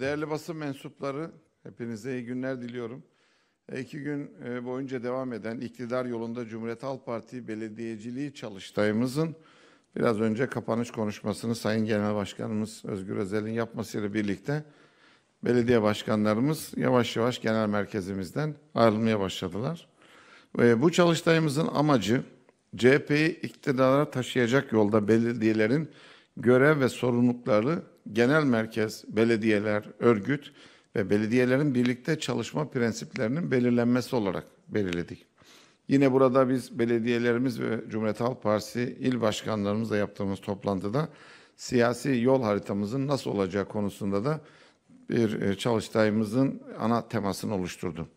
Değerli basın mensupları, hepinize iyi günler diliyorum. E, iki gün e, boyunca devam eden iktidar yolunda Cumhuriyet Halk Partisi belediyeciliği çalıştayımızın biraz önce kapanış konuşmasını Sayın Genel Başkanımız Özgür Özel'in yapmasıyla birlikte belediye başkanlarımız yavaş yavaş genel merkezimizden ayrılmaya başladılar. Ve bu çalıştayımızın amacı CHP'yi iktidara taşıyacak yolda belediyelerin görev ve sorumlulukları genel merkez, belediyeler, örgüt ve belediyelerin birlikte çalışma prensiplerinin belirlenmesi olarak belirledik. Yine burada biz belediyelerimiz ve Cumhuriyet Halk Partisi il başkanlarımızla yaptığımız toplantıda siyasi yol haritamızın nasıl olacağı konusunda da bir e, çalıştayımızın ana temasını oluşturdu.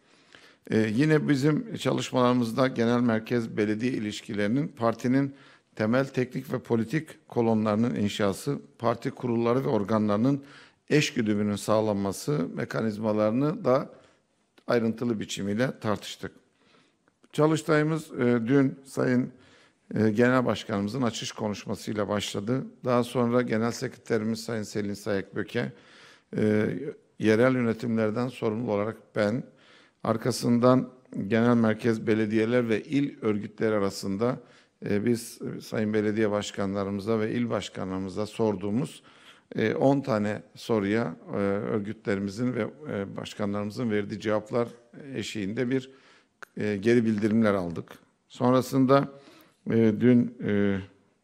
Ee, yine bizim çalışmalarımızda genel merkez belediye ilişkilerinin partinin temel teknik ve politik kolonlarının inşası, parti kurulları ve organlarının eşgüdümünün sağlanması mekanizmalarını da ayrıntılı biçimiyle tartıştık. Çalıştayımız e, dün Sayın e, Genel Başkanımızın açış konuşmasıyla başladı. Daha sonra Genel Sekreterimiz Sayın Selin Sayekböke, e, yerel yönetimlerden sorumlu olarak ben, arkasından genel merkez belediyeler ve il örgütleri arasında e, biz sayın belediye başkanlarımıza ve il başkanlarımıza sorduğumuz 10 e, tane soruya e, örgütlerimizin ve başkanlarımızın verdiği cevaplar eşiğinde bir geri bildirimler aldık. Sonrasında dün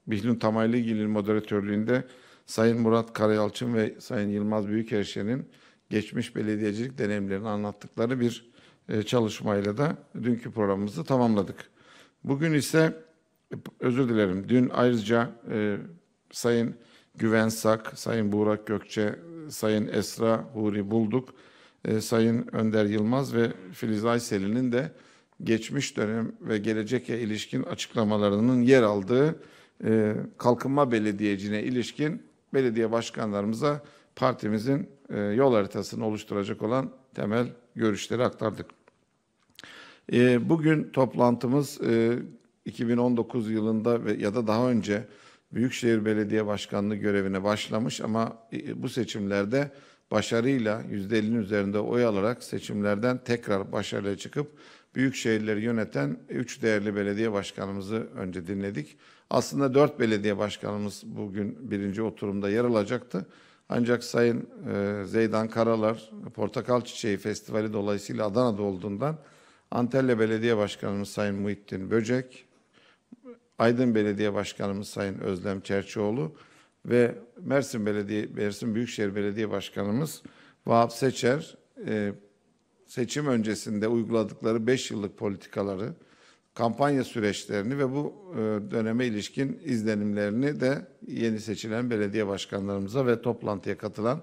Bihlün Tamaylıgil'in moderatörlüğünde Sayın Murat Karayalçın ve Sayın Yılmaz Büyükerşen'in geçmiş belediyecilik deneyimlerini anlattıkları bir çalışmayla da dünkü programımızı tamamladık. Bugün ise özür dilerim. Dün ayrıca e, Sayın Güven Sak, Sayın Burak Gökçe, Sayın Esra Huri Bulduk, e, Sayın Önder Yılmaz ve Filiz Ayseli'nin de geçmiş dönem ve gelecekle ilişkin açıklamalarının yer aldığı e, kalkınma belediyecine ilişkin belediye başkanlarımıza partimizin e, yol haritasını oluşturacak olan temel görüşleri aktardık. E, bugün toplantımız e, 2019 yılında ve ya da daha önce Büyükşehir Belediye Başkanlığı görevine başlamış ama e, bu seçimlerde başarıyla %50'nin üzerinde oy alarak seçimlerden tekrar başarıya çıkıp büyük şehirleri yöneten üç değerli belediye başkanımızı önce dinledik. Aslında dört belediye başkanımız bugün birinci oturumda yer alacaktı. Ancak Sayın e, Zeydan Karalar Portakal Çiçeği Festivali dolayısıyla Adana'da olduğundan Antalya Belediye Başkanımız Sayın Muhittin Böcek, Aydın Belediye Başkanımız Sayın Özlem Çerçioğlu ve Mersin Belediye Mersin Büyükşehir Belediye Başkanımız Vahap Seçer e, seçim öncesinde uyguladıkları 5 yıllık politikaları, kampanya süreçlerini ve bu e, döneme ilişkin izlenimlerini de yeni seçilen belediye başkanlarımıza ve toplantıya katılan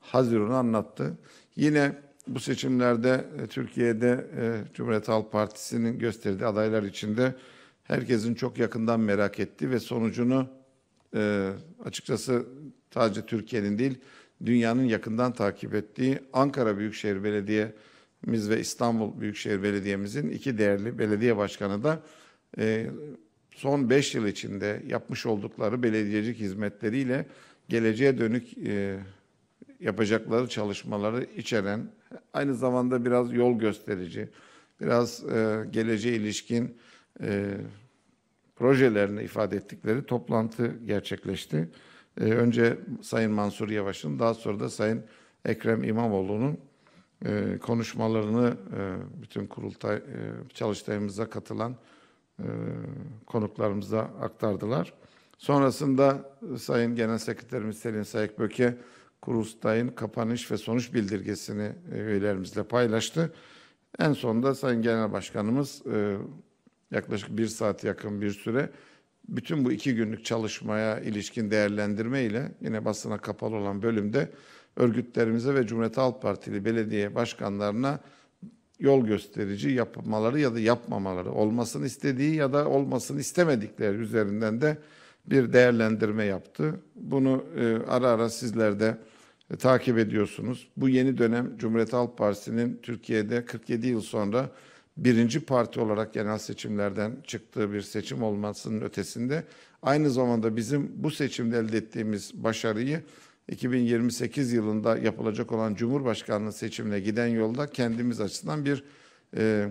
Haziran'ı anlattı. Yine bu seçimlerde e, Türkiye'de e, Cumhuriyet Halk Partisi'nin gösterdiği adaylar içinde herkesin çok yakından merak etti ve sonucunu e, açıkçası sadece Türkiye'nin değil dünyanın yakından takip ettiği Ankara Büyükşehir Belediye'miz ve İstanbul Büyükşehir Belediye'mizin iki değerli belediye başkanı da e, son beş yıl içinde yapmış oldukları belediyecilik hizmetleriyle geleceğe dönük e, yapacakları çalışmaları içeren, aynı zamanda biraz yol gösterici, biraz e, geleceğe ilişkin e, projelerini ifade ettikleri toplantı gerçekleşti. E, önce Sayın Mansur Yavaş'ın daha sonra da Sayın Ekrem İmamoğlu'nun e, konuşmalarını e, bütün kurultay e, çalıştayımıza katılan e, konuklarımıza aktardılar. Sonrasında Sayın Genel Sekreterimiz Selin Sayıkböke kurultayın kapanış ve sonuç bildirgesini e, üyelerimizle paylaştı. En sonunda Sayın Genel Başkanımız e, yaklaşık bir saat yakın bir süre bütün bu iki günlük çalışmaya ilişkin değerlendirme ile yine basına kapalı olan bölümde örgütlerimize ve Cumhuriyet Halk Partili belediye başkanlarına yol gösterici yapmaları ya da yapmamaları, olmasını istediği ya da olmasını istemedikleri üzerinden de bir değerlendirme yaptı. Bunu e, ara ara sizler de e, takip ediyorsunuz. Bu yeni dönem Cumhuriyet Halk Partisi'nin Türkiye'de 47 yıl sonra birinci parti olarak genel seçimlerden çıktığı bir seçim olmasının ötesinde aynı zamanda bizim bu seçimde elde ettiğimiz başarıyı 2028 yılında yapılacak olan Cumhurbaşkanlığı seçimine giden yolda kendimiz açısından bir e,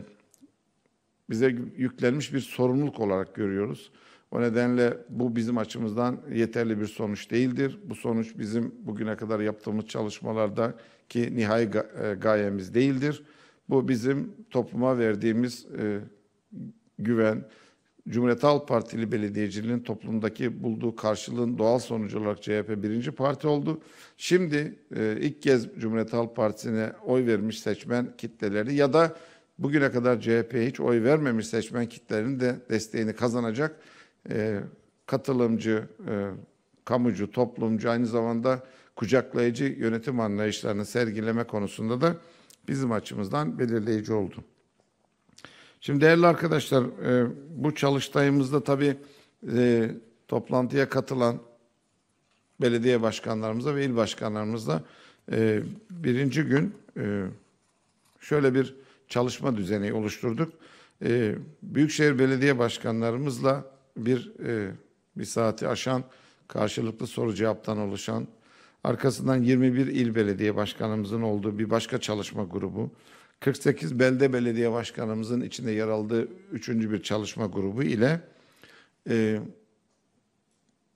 bize yüklenmiş bir sorumluluk olarak görüyoruz. O nedenle bu bizim açımızdan yeterli bir sonuç değildir. Bu sonuç bizim bugüne kadar yaptığımız çalışmalardaki nihai e, gayemiz değildir. Bu bizim topluma verdiğimiz e, güven, Cumhuriyet Halk Partili belediyeciliğin toplumdaki bulduğu karşılığın doğal sonucu olarak CHP birinci parti oldu. Şimdi e, ilk kez Cumhuriyet Halk Partisi'ne oy vermiş seçmen kitleleri ya da bugüne kadar CHP'ye hiç oy vermemiş seçmen kitlerinin de desteğini kazanacak e, katılımcı, e, kamucu, toplumcu aynı zamanda kucaklayıcı yönetim anlayışlarını sergileme konusunda da bizim açımızdan belirleyici oldu. Şimdi değerli arkadaşlar e, bu çalıştayımızda tabii e, toplantıya katılan belediye başkanlarımızla ve il başkanlarımızla e, birinci gün e, şöyle bir çalışma düzeni oluşturduk. E, Büyükşehir Belediye Başkanlarımızla bir e, bir saati aşan karşılıklı soru cevaptan oluşan Arkasından 21 il belediye başkanımızın olduğu bir başka çalışma grubu, 48 belde belediye başkanımızın içinde yer aldığı üçüncü bir çalışma grubu ile e,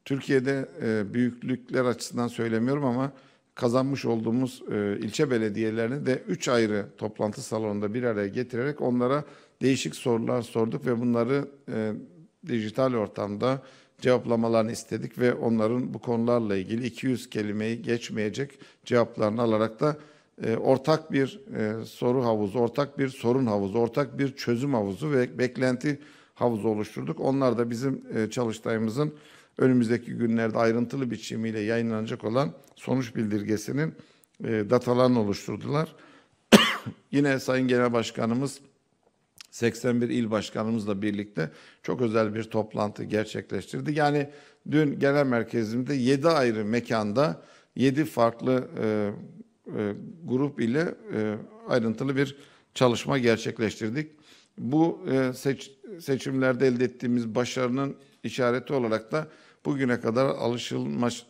Türkiye'de e, büyüklükler açısından söylemiyorum ama kazanmış olduğumuz e, ilçe belediyelerini de üç ayrı toplantı salonunda bir araya getirerek onlara değişik sorular sorduk ve bunları e, dijital ortamda cevaplamalarını istedik ve onların bu konularla ilgili 200 kelimeyi geçmeyecek cevaplarını alarak da e, ortak bir e, soru havuzu, ortak bir sorun havuzu, ortak bir çözüm havuzu ve beklenti havuzu oluşturduk. Onlar da bizim e, çalıştayımızın önümüzdeki günlerde ayrıntılı biçimiyle yayınlanacak olan sonuç bildirgesinin e, datalarını oluşturdular. Yine Sayın Genel Başkanımız 81 il başkanımızla birlikte çok özel bir toplantı gerçekleştirdi. Yani dün genel merkezimde 7 ayrı mekanda 7 farklı e, e, grup ile e, ayrıntılı bir çalışma gerçekleştirdik. Bu e, seç, seçimlerde elde ettiğimiz başarının işareti olarak da bugüne kadar alışılmış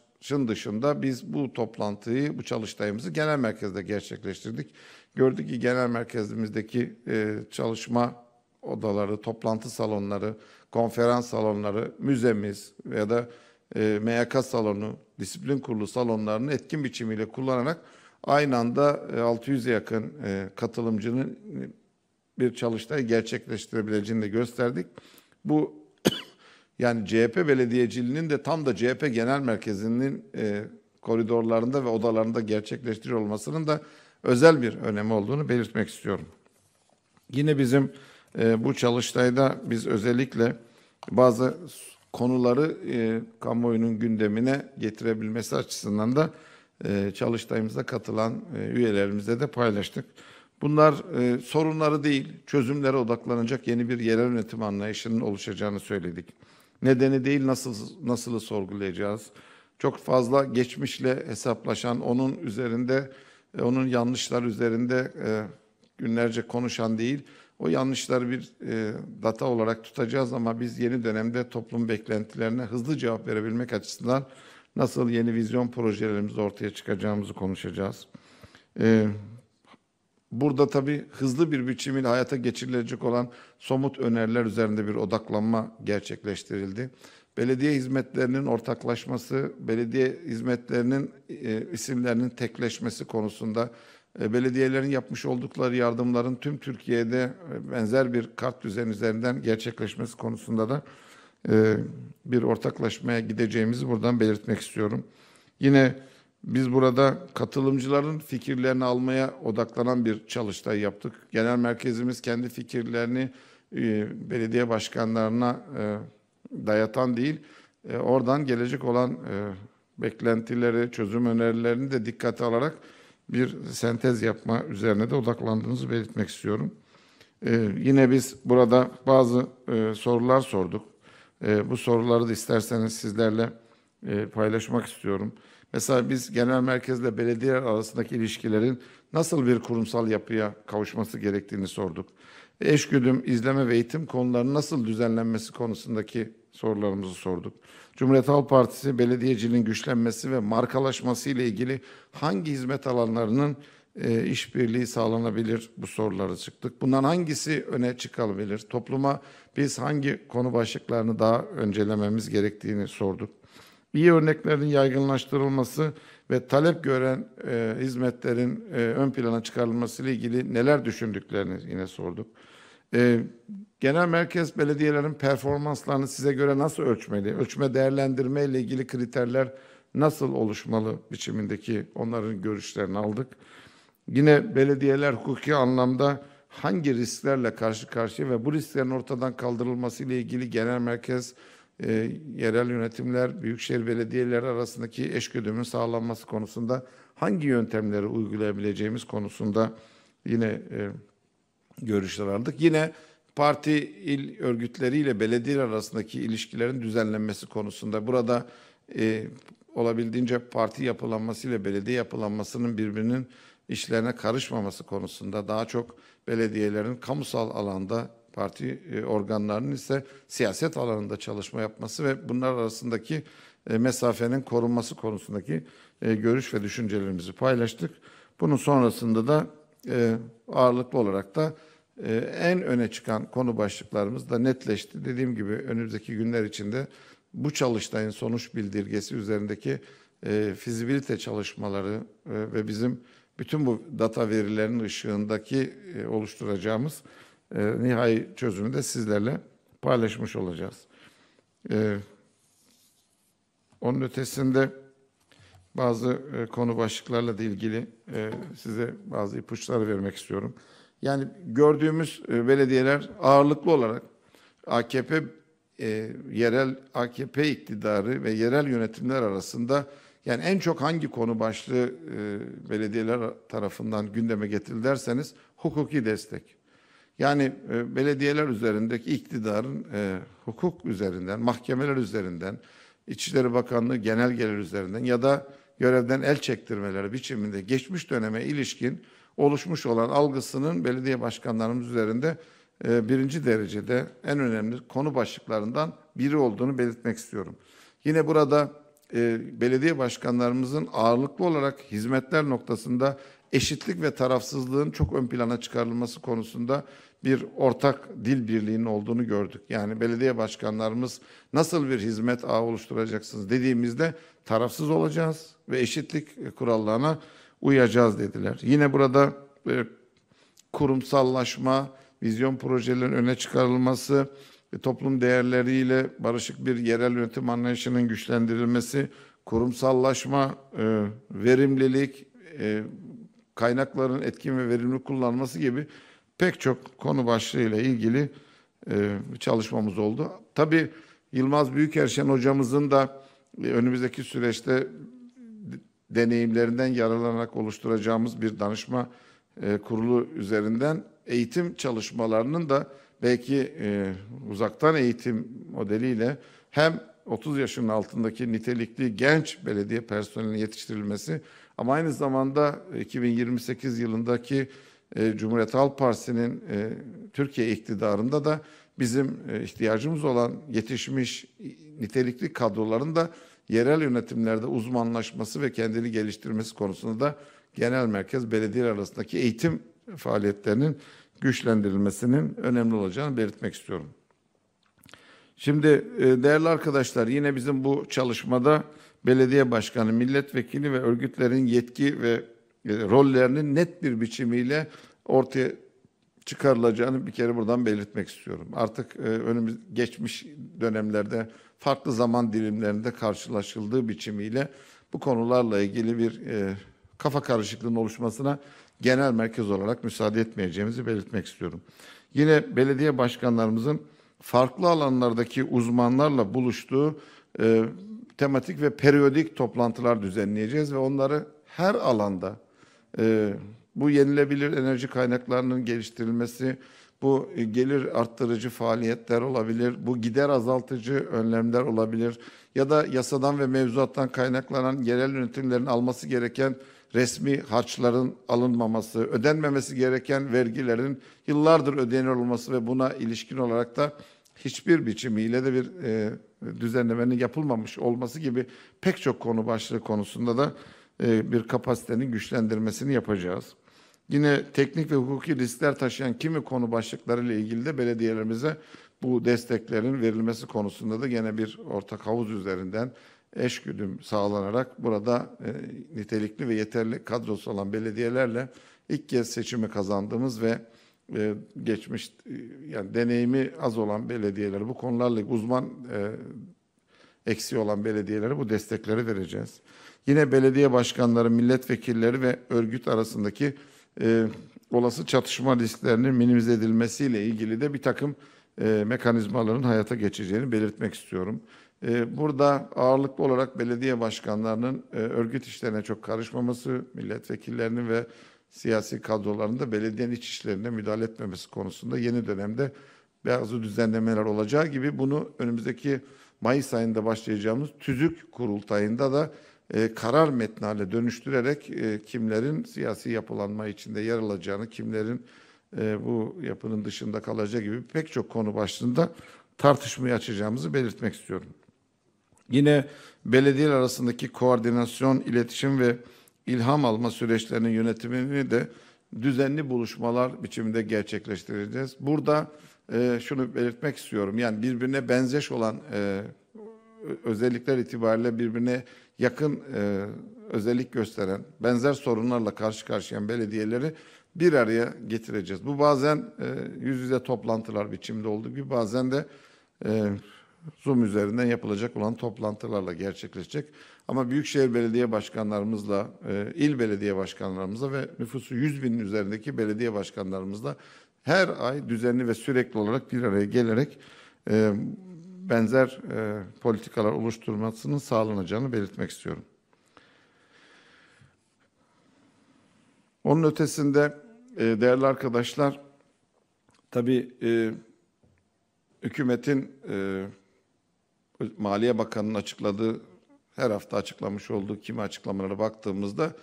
dışında biz bu toplantıyı, bu çalıştayımızı genel merkezde gerçekleştirdik. Gördük ki genel merkezimizdeki e, çalışma odaları, toplantı salonları, konferans salonları, müzemiz veya da e, MYK salonu, disiplin kurulu salonlarını etkin biçimiyle kullanarak aynı anda e, 600'e yakın e, katılımcının bir çalıştayı gerçekleştirebileceğini de gösterdik. Bu yani CHP belediyeciliğinin de tam da CHP genel merkezinin e, koridorlarında ve odalarında gerçekleştiriyor olmasının da özel bir önemi olduğunu belirtmek istiyorum. Yine bizim e, bu çalıştayda biz özellikle bazı konuları e, kamuoyunun gündemine getirebilmesi açısından da e, çalıştayımıza katılan e, üyelerimize de paylaştık. Bunlar e, sorunları değil, çözümlere odaklanacak yeni bir yerel yönetim anlayışının oluşacağını söyledik. Nedeni değil, nasıl nasılı sorgulayacağız. Çok fazla geçmişle hesaplaşan, onun üzerinde e, onun yanlışlar üzerinde e, günlerce konuşan değil, o yanlışları bir e, data olarak tutacağız ama biz yeni dönemde toplum beklentilerine hızlı cevap verebilmek açısından nasıl yeni vizyon projelerimizi ortaya çıkacağımızı konuşacağız. E, burada tabii hızlı bir biçimiyle hayata geçirilecek olan somut öneriler üzerinde bir odaklanma gerçekleştirildi belediye hizmetlerinin ortaklaşması, belediye hizmetlerinin e, isimlerinin tekleşmesi konusunda e, belediyelerin yapmış oldukları yardımların tüm Türkiye'de e, benzer bir kart düzen üzerinden gerçekleşmesi konusunda da e, bir ortaklaşmaya gideceğimizi buradan belirtmek istiyorum. Yine biz burada katılımcıların fikirlerini almaya odaklanan bir çalıştay yaptık. Genel merkezimiz kendi fikirlerini e, belediye başkanlarına e, dayatan değil, e, oradan gelecek olan e, beklentileri, çözüm önerilerini de dikkate alarak bir sentez yapma üzerine de odaklandığınızı belirtmek istiyorum. E, yine biz burada bazı e, sorular sorduk. E, bu soruları da isterseniz sizlerle e, paylaşmak istiyorum. Mesela biz genel merkezle belediyeler arasındaki ilişkilerin nasıl bir kurumsal yapıya kavuşması gerektiğini sorduk. Eşgüdüm, izleme ve eğitim konularının nasıl düzenlenmesi konusundaki sorularımızı sorduk. Cumhuriyet Halk Partisi belediyeciliğin güçlenmesi ve markalaşması ile ilgili hangi hizmet alanlarının e, işbirliği sağlanabilir bu sorulara çıktık. Bundan hangisi öne çıkabilir? Topluma biz hangi konu başlıklarını daha öncelememiz gerektiğini sorduk. İyi örneklerin yaygınlaştırılması ve talep gören e, hizmetlerin e, ön plana çıkarılması ile ilgili neler düşündüklerini yine sorduk. E, genel merkez belediyelerin performanslarını size göre nasıl ölçmeli? Ölçme değerlendirme ile ilgili kriterler nasıl oluşmalı biçimindeki onların görüşlerini aldık. Yine belediyeler hukuki anlamda hangi risklerle karşı karşıya ve bu risklerin ortadan kaldırılması ile ilgili genel merkez e, yerel yönetimler, büyükşehir belediyeleri arasındaki eşgüdümün sağlanması konusunda hangi yöntemleri uygulayabileceğimiz konusunda yine e, görüşler aldık. Yine parti il örgütleriyle belediye arasındaki ilişkilerin düzenlenmesi konusunda burada e, olabildiğince parti yapılanması ile belediye yapılanmasının birbirinin işlerine karışmaması konusunda daha çok belediyelerin kamusal alanda parti e, organlarının ise siyaset alanında çalışma yapması ve bunlar arasındaki e, mesafenin korunması konusundaki e, görüş ve düşüncelerimizi paylaştık. Bunun sonrasında da ağırlıklı olarak da en öne çıkan konu başlıklarımız da netleşti. Dediğim gibi önümüzdeki günler içinde bu çalıştayın sonuç bildirgesi üzerindeki fizibilite çalışmaları ve bizim bütün bu data verilerinin ışığındaki oluşturacağımız e, nihai çözümü de sizlerle paylaşmış olacağız. E, onun ötesinde bazı e, konu başlıklarla da ilgili e, size bazı ipuçları vermek istiyorum. Yani gördüğümüz e, belediyeler ağırlıklı olarak AKP e, yerel AKP iktidarı ve yerel yönetimler arasında yani en çok hangi konu başlığı e, belediyeler tarafından gündeme getirildi derseniz hukuki destek. Yani e, belediyeler üzerindeki iktidarın e, hukuk üzerinden, mahkemeler üzerinden, İçişleri Bakanlığı genel gelir üzerinden ya da görevden el çektirmeleri biçiminde geçmiş döneme ilişkin oluşmuş olan algısının belediye başkanlarımız üzerinde e, birinci derecede en önemli konu başlıklarından biri olduğunu belirtmek istiyorum. Yine burada e, belediye başkanlarımızın ağırlıklı olarak hizmetler noktasında eşitlik ve tarafsızlığın çok ön plana çıkarılması konusunda bir ortak dil birliğinin olduğunu gördük. Yani belediye başkanlarımız nasıl bir hizmet ağı oluşturacaksınız dediğimizde tarafsız olacağız ve eşitlik kurallarına uyacağız dediler. Yine burada e, kurumsallaşma, vizyon projelerinin öne çıkarılması, e, toplum değerleriyle barışık bir yerel yönetim anlayışının güçlendirilmesi, kurumsallaşma, e, verimlilik, kaynakların etkin ve verimli kullanması gibi pek çok konu başlığıyla ilgili e, çalışmamız oldu. Tabii Yılmaz Büyükerşen hocamızın da e, önümüzdeki süreçte deneyimlerinden yararlanarak oluşturacağımız bir danışma e, kurulu üzerinden eğitim çalışmalarının da belki uzaktan eğitim modeliyle hem 30 yaşın altındaki nitelikli genç belediye personelinin yetiştirilmesi ama aynı zamanda 2028 e, yılındaki e, Cumhuriyet Halk Partisi'nin e, Türkiye iktidarında da bizim ihtiyacımız olan yetişmiş nitelikli kadroların da yerel yönetimlerde uzmanlaşması ve kendini geliştirmesi konusunda da genel merkez belediyeler arasındaki eğitim faaliyetlerinin güçlendirilmesinin önemli olacağını belirtmek istiyorum. Şimdi değerli arkadaşlar yine bizim bu çalışmada belediye başkanı, milletvekili ve örgütlerin yetki ve e, rollerinin net bir biçimiyle ortaya çıkarılacağını bir kere buradan belirtmek istiyorum. Artık e, önümüz geçmiş dönemlerde farklı zaman dilimlerinde karşılaşıldığı biçimiyle bu konularla ilgili bir e, kafa karışıklığının oluşmasına genel merkez olarak müsaade etmeyeceğimizi belirtmek istiyorum. Yine belediye başkanlarımızın farklı alanlardaki uzmanlarla buluştuğu tematik ve periyodik toplantılar düzenleyeceğiz ve onları her alanda e, bu yenilebilir enerji kaynaklarının geliştirilmesi, bu e, gelir arttırıcı faaliyetler olabilir, bu gider azaltıcı önlemler olabilir ya da yasadan ve mevzuattan kaynaklanan yerel yönetimlerin alması gereken resmi harçların alınmaması, ödenmemesi gereken vergilerin yıllardır ödenir olması ve buna ilişkin olarak da hiçbir biçimiyle de bir e, düzenlemenin yapılmamış olması gibi pek çok konu başlığı konusunda da e, bir kapasitenin güçlendirmesini yapacağız. Yine teknik ve hukuki riskler taşıyan kimi konu başlıkları ile ilgili de belediyelerimize bu desteklerin verilmesi konusunda da gene bir ortak havuz üzerinden eşgüdüm sağlanarak burada e, nitelikli ve yeterli kadrosu olan belediyelerle ilk kez seçimi kazandığımız ve e, geçmiş yani deneyimi az olan belediyeleri bu konularla uzman e, eksi olan belediyelere bu destekleri vereceğiz. Yine belediye başkanları, milletvekilleri ve örgüt arasındaki e, olası çatışma risklerinin minimize edilmesiyle ilgili de bir takım e, mekanizmaların hayata geçeceğini belirtmek istiyorum. E, burada ağırlıklı olarak belediye başkanlarının e, örgüt işlerine çok karışmaması, milletvekillerinin ve siyasi kadrolarında belediyenin iç işlerine müdahale etmemesi konusunda yeni dönemde bazı düzenlemeler olacağı gibi bunu önümüzdeki Mayıs ayında başlayacağımız tüzük kurultayında da e, karar metni dönüştürerek e, kimlerin siyasi yapılanma içinde yer alacağını, kimlerin e, bu yapının dışında kalacağı gibi pek çok konu başlığında tartışmayı açacağımızı belirtmek istiyorum. Yine belediyeler arasındaki koordinasyon, iletişim ve ilham alma süreçlerinin yönetimini de düzenli buluşmalar biçiminde gerçekleştireceğiz. Burada e, şunu belirtmek istiyorum. Yani birbirine benzeş olan e, özellikler itibariyle birbirine yakın e, özellik gösteren, benzer sorunlarla karşı karşıya belediyeleri bir araya getireceğiz. Bu bazen e, yüz yüze toplantılar biçiminde olduğu gibi bazen de e, Zoom üzerinden yapılacak olan toplantılarla gerçekleşecek. Ama büyükşehir belediye başkanlarımızla, e, il belediye başkanlarımızla ve nüfusu 100 binin üzerindeki belediye başkanlarımızla her ay düzenli ve sürekli olarak bir araya gelerek e, benzer e, politikalar oluşturmasının sağlanacağını belirtmek istiyorum. Onun ötesinde değerli arkadaşlar, tabii hükümetin Maliye Bakanı'nın açıkladığı her hafta açıklamış olduğu kimi açıklamalara baktığımızda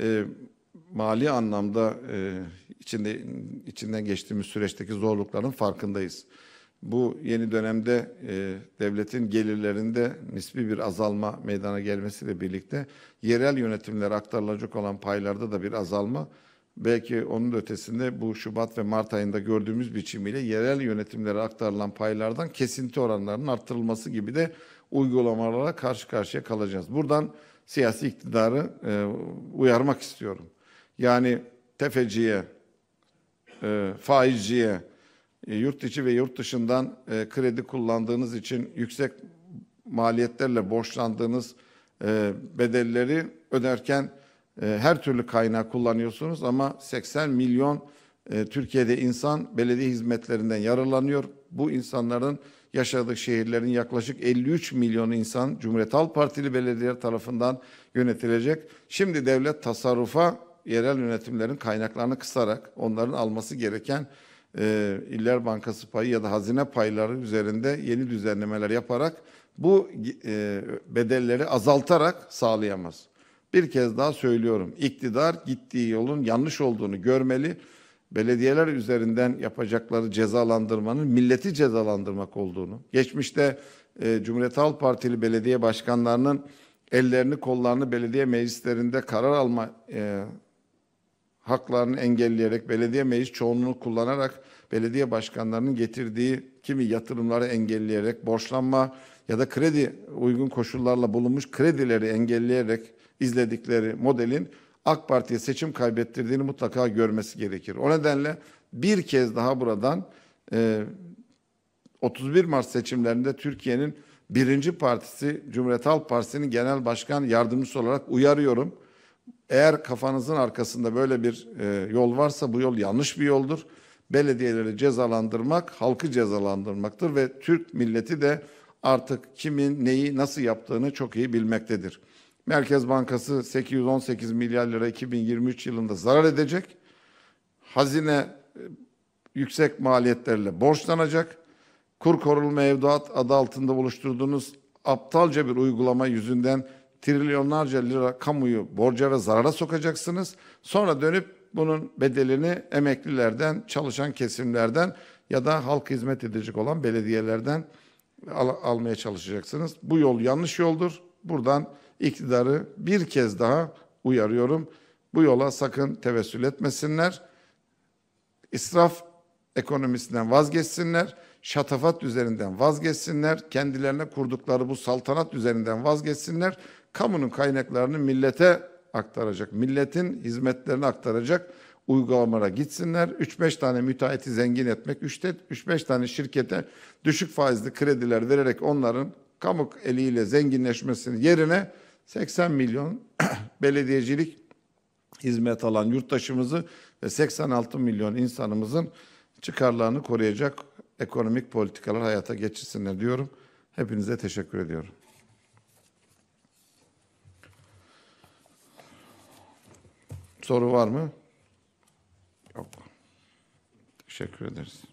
e, mali anlamda e, içinde içinden geçtiğimiz süreçteki zorlukların farkındayız. Bu yeni dönemde e, devletin gelirlerinde nispi bir azalma meydana gelmesiyle birlikte yerel yönetimlere aktarılacak olan paylarda da bir azalma belki onun ötesinde bu Şubat ve Mart ayında gördüğümüz biçimiyle yerel yönetimlere aktarılan paylardan kesinti oranlarının arttırılması gibi de uygulamalara karşı karşıya kalacağız. Buradan siyasi iktidarı e, uyarmak istiyorum. Yani tefeciye, e, faizciye, e, yurt içi ve yurt dışından e, kredi kullandığınız için yüksek maliyetlerle borçlandığınız e, bedelleri öderken ee, her türlü kaynağı kullanıyorsunuz ama 80 milyon e, Türkiye'de insan belediye hizmetlerinden yararlanıyor. Bu insanların yaşadığı şehirlerin yaklaşık 53 milyon insan Cumhuriyet Halk Partili belediyeler tarafından yönetilecek. Şimdi devlet tasarrufa yerel yönetimlerin kaynaklarını kısarak onların alması gereken e, İller Bankası payı ya da hazine payları üzerinde yeni düzenlemeler yaparak bu e, bedelleri azaltarak sağlayamaz. Bir kez daha söylüyorum. İktidar gittiği yolun yanlış olduğunu görmeli. Belediyeler üzerinden yapacakları cezalandırmanın milleti cezalandırmak olduğunu. Geçmişte e, Cumhuriyet Halk Partili belediye başkanlarının ellerini kollarını belediye meclislerinde karar alma e, haklarını engelleyerek belediye meclis çoğunluğunu kullanarak belediye başkanlarının getirdiği kimi yatırımları engelleyerek borçlanma ya da kredi uygun koşullarla bulunmuş kredileri engelleyerek izledikleri modelin AK Parti'ye seçim kaybettirdiğini mutlaka görmesi gerekir. O nedenle bir kez daha buradan e, 31 Mart seçimlerinde Türkiye'nin birinci partisi Cumhuriyet Halk Partisi'nin genel başkan yardımcısı olarak uyarıyorum. Eğer kafanızın arkasında böyle bir e, yol varsa bu yol yanlış bir yoldur. Belediyeleri cezalandırmak halkı cezalandırmaktır ve Türk milleti de artık kimin neyi nasıl yaptığını çok iyi bilmektedir. Merkez Bankası 818 milyar lira 2023 yılında zarar edecek. Hazine e, yüksek maliyetlerle borçlanacak. Kur korunma evduat adı altında oluşturduğunuz aptalca bir uygulama yüzünden trilyonlarca lira kamuyu borca ve zarara sokacaksınız. Sonra dönüp bunun bedelini emeklilerden, çalışan kesimlerden ya da halk hizmet edecek olan belediyelerden al almaya çalışacaksınız. Bu yol yanlış yoldur. Buradan iktidarı bir kez daha uyarıyorum. Bu yola sakın tevessül etmesinler. İsraf ekonomisinden vazgeçsinler. Şatafat üzerinden vazgeçsinler. Kendilerine kurdukları bu saltanat üzerinden vazgeçsinler. Kamunun kaynaklarını millete aktaracak, milletin hizmetlerini aktaracak uygulamalara gitsinler. 3-5 tane müteahhiti zengin etmek, 3-5 tane şirkete düşük faizli krediler vererek onların kamu eliyle zenginleşmesinin yerine 80 milyon belediyecilik hizmet alan yurttaşımızı ve 86 milyon insanımızın çıkarlarını koruyacak ekonomik politikalar hayata geçirsinler diyorum. Hepinize teşekkür ediyorum. Soru var mı? Yok. Teşekkür ederiz.